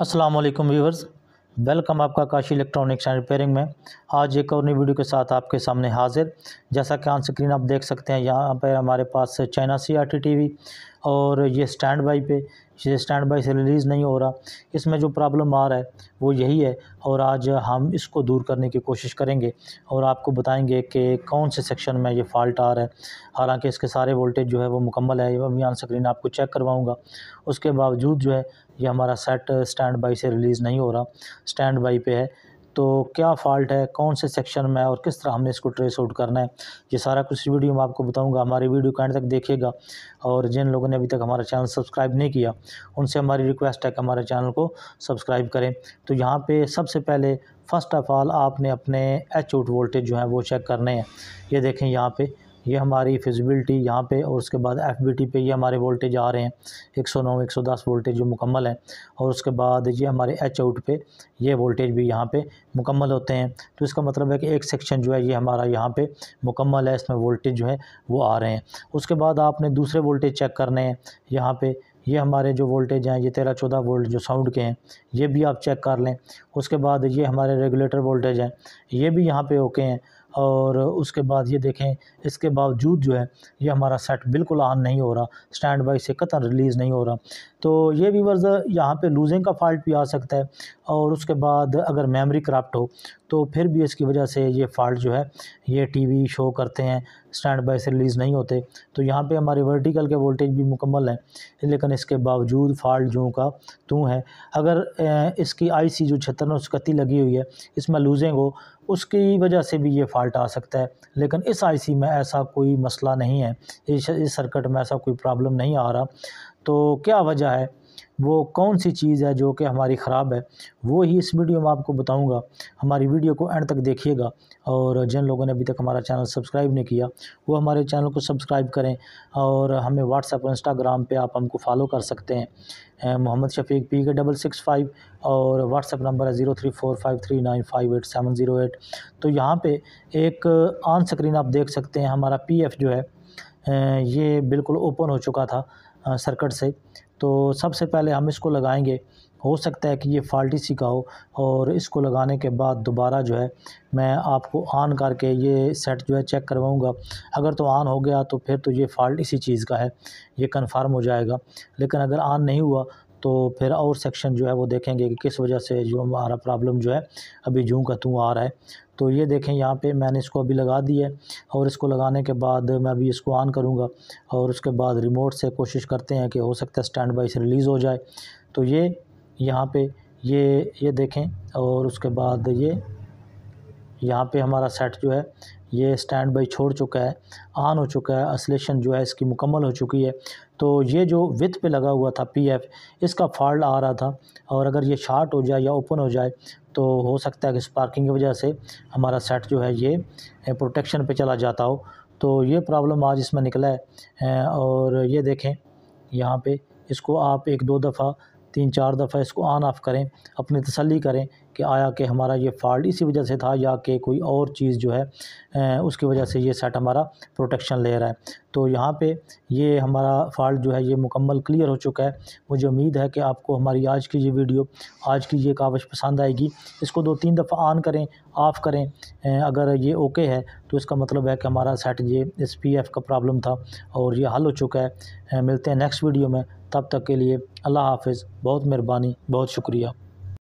अस्सलाम वालेकुम viewers welcome आपका काशी इलेक्ट्रॉनिक्स एंड रिपेयरिंग में आज एक और नई वीडियो के साथ आपके सामने हाजिर जैसा कि ऑन स्क्रीन आप देख सकते हैं यहाँ पर हमारे पास China C R T T V और ये स्टैंड बाई पे ये स्टैंड बाई से रिलीज़ नहीं हो रहा इसमें जो प्रॉब्लम आ रहा है वो यही है और आज हम इसको दूर करने की कोशिश करेंगे और आपको बताएंगे कि कौन से सेक्शन में ये फॉल्ट आ रहा है हालांकि इसके सारे वोल्टेज जो है वो मुकम्मल है अभी ऑन स्क्रीन आपको चेक करवाऊँगा उसके बावजूद जो है ये हमारा सेट स्टैंड बाई से रिलीज़ नहीं हो रहा स्टैंड बाई पर है तो क्या फॉल्ट है कौन से सेक्शन में है और किस तरह हमने इसको ट्रेस आउट करना है ये सारा कुछ वीडियो मैं आपको बताऊंगा हमारी वीडियो कैंड तक देखिएगा और जिन लोगों ने अभी तक हमारा चैनल सब्सक्राइब नहीं किया उनसे हमारी रिक्वेस्ट है कि हमारे चैनल को सब्सक्राइब करें तो यहाँ पर सबसे पहले फ़र्स्ट ऑफ़ ऑल आपने अपने एच आउट वोल्टेज जो है वो चेक करने हैं ये देखें यहाँ पर ये हमारी फिजिबिलिटी यहाँ पे और उसके बाद एफ बी टी पे ये हमारे वोल्टेज आ रहे हैं एक सौ नौ एक सौ दस वोल्टेज जो मुकम्मल है और उसके बाद ये हमारे एच आउट पे ये वोल्टेज भी यहाँ पे मुकम्मल होते हैं तो इसका मतलब है कि एक सेक्शन जो है ये हमारा यहाँ पे मुकम्मल है इसमें वोल्टेज जो है वो आ रहे हैं उसके बाद आपने दूसरे वोल्टेज चेक करने हैं यहाँ पर ये हमारे जो वोल्टेज हैं ये तेरह चौदह वोल्ट जो साउंड के हैं ये भी आप चेक कर लें उसके बाद ये हमारे रेगुलेटर वोल्टेज हैं ये भी यहाँ पे ओके हैं और उसके बाद ये देखें इसके बावजूद जो है ये हमारा सेट बिल्कुल ऑन नहीं हो रहा स्टैंड बाई से कतर रिलीज़ नहीं हो रहा तो ये व्यूवर्स यहाँ पे लूजिंग का फॉल्ट भी आ सकता है और उसके बाद अगर मेमोरी क्राफ्ट हो तो फिर भी इसकी वजह से ये फॉल्ट जो है ये टीवी शो करते हैं स्टैंड बाय से रिलीज़ नहीं होते तो यहाँ पे हमारे वर्टिकल के वोल्टेज भी मुकम्मल हैं लेकिन इसके बावजूद फॉल्ट जो का तू है अगर इसकी आईसी जो छत्तर उसकती लगी हुई है इसमें लूजिंग हो उसकी वजह से भी ये फॉल्ट आ सकता है लेकिन इस आईसी में ऐसा कोई मसला नहीं है इस सर्किट में ऐसा कोई प्रॉब्लम नहीं आ रहा तो क्या वजह है वो कौन सी चीज़ है जो कि हमारी ख़राब है वो ही इस वीडियो में आपको बताऊंगा हमारी वीडियो को एंड तक देखिएगा और जिन लोगों ने अभी तक हमारा चैनल सब्सक्राइब नहीं किया वो हमारे चैनल को सब्सक्राइब करें और हमें व्हाट्सएप और इंस्टाग्राम पे आप हमको फॉलो कर सकते हैं Mohammad Shafiq P K double six five और व्हाट्सएप नंबर है zero three four five three nine five eight seven zero eight तो यहाँ पर एक ऑन स्क्रीन आप देख सकते हैं हमारा पी एफ जो है ये बिल्कुल ओपन हो चुका था सर्कट से तो सबसे पहले हम इसको लगाएंगे हो सकता है कि ये फाल्टी सी का हो और इसको लगाने के बाद दोबारा जो है मैं आपको ऑन करके ये सेट जो है चेक करवाऊँगा अगर तो ऑन हो गया तो फिर तो ये फ़ाल्ट इसी चीज़ का है ये कंफर्म हो जाएगा लेकिन अगर ऑन नहीं हुआ तो फिर और सेक्शन जो है वो देखेंगे कि किस वजह से जो हमारा प्रॉब्लम जो है अभी जूँ का तू आ रहा है तो ये देखें यहाँ पे मैंने इसको अभी लगा दिया है और इसको लगाने के बाद मैं अभी इसको ऑन करूँगा और उसके बाद रिमोट से कोशिश करते हैं कि हो सकता है स्टैंड बाई से रिलीज़ हो जाए तो ये यहाँ पर ये ये देखें और उसके बाद ये यहाँ पे हमारा सेट जो है ये स्टैंड बाई छोड़ चुका है ऑन हो चुका है असलेशन जो है इसकी मुकम्मल हो चुकी है तो ये जो विथ पे लगा हुआ था पी एफ़ इसका फॉल्ट आ रहा था और अगर ये शार्ट हो जाए या ओपन हो जाए तो हो सकता है कि स्पार्किंग की वजह से हमारा सेट जो है ये प्रोटेक्शन पर चला जाता हो तो ये प्रॉब्लम आज इसमें निकला है और ये देखें यहाँ पर इसको आप एक दो दफ़ा तीन चार दफ़ा इसको ऑन ऑफ़ करें अपनी तसल्ली करें कि आया कि हमारा ये फ़ॉल्ट इसी वजह से था या कि कोई और चीज़ जो है उसकी वजह से ये सेट हमारा प्रोटेक्शन ले रहा है तो यहाँ पे ये हमारा फ़ॉल्ट जो है ये मुकम्मल क्लियर हो चुका है मुझे उम्मीद है कि आपको हमारी आज की ये वीडियो आज की ये कावश पसंद आएगी इसको दो तीन दफ़ा ऑन करें ऑफ़ करें अगर ये ओके है तो इसका मतलब है कि हमारा सेट ये एस पी एफ़ का प्रॉब्लम था और ये हल हो चुका है मिलते हैं नेक्स्ट वीडियो में तब तक के लिए अल्लाह हाफिज़ बहुत मेहरबानी बहुत शुक्रिया